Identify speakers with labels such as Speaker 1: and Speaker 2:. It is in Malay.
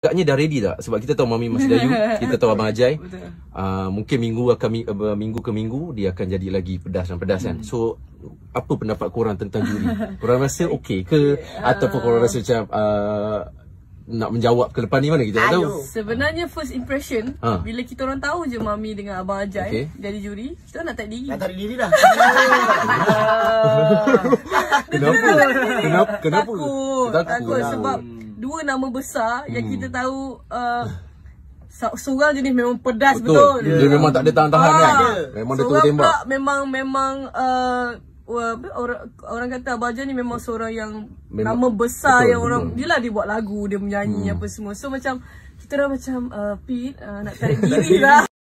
Speaker 1: agaknya dah ready dah sebab kita tahu Mami Mas Dayu, kita tahu Abang Ajai. Uh, mungkin minggu akan eh, minggu ke minggu dia akan jadi lagi pedas dan pedas kan. Hmm. So apa pendapat korang tentang juri? Korang rasa okey ke uh, ataupun korang rasa macam uh, nak menjawab ke depan ni mana kita tak tahu.
Speaker 2: Sebenarnya first impression uh. bila kita orang tahu je Mami dengan Abang Ajai okay. jadi juri, kita nak tak diri. Nak tak diri dah.
Speaker 3: kenapa? kenapa? Kenapa? Takut, takut, takut sebab
Speaker 2: dua nama besar hmm. yang kita hmm. tahu uh, seorang jenis memang pedas betul. betul. Dia, dia ya. memang tak ada tahan-tahan ah. kan.
Speaker 4: Memang dia tembak. Pula
Speaker 2: memang memang uh, orang orang kata Abaja ni memang seorang yang memang, nama besar betul, yang orang hmm. dia lah dia buat lagu, dia menyanyi hmm. apa semua. So
Speaker 3: macam kita dah macam uh, Pete uh, nak tarik diri lah.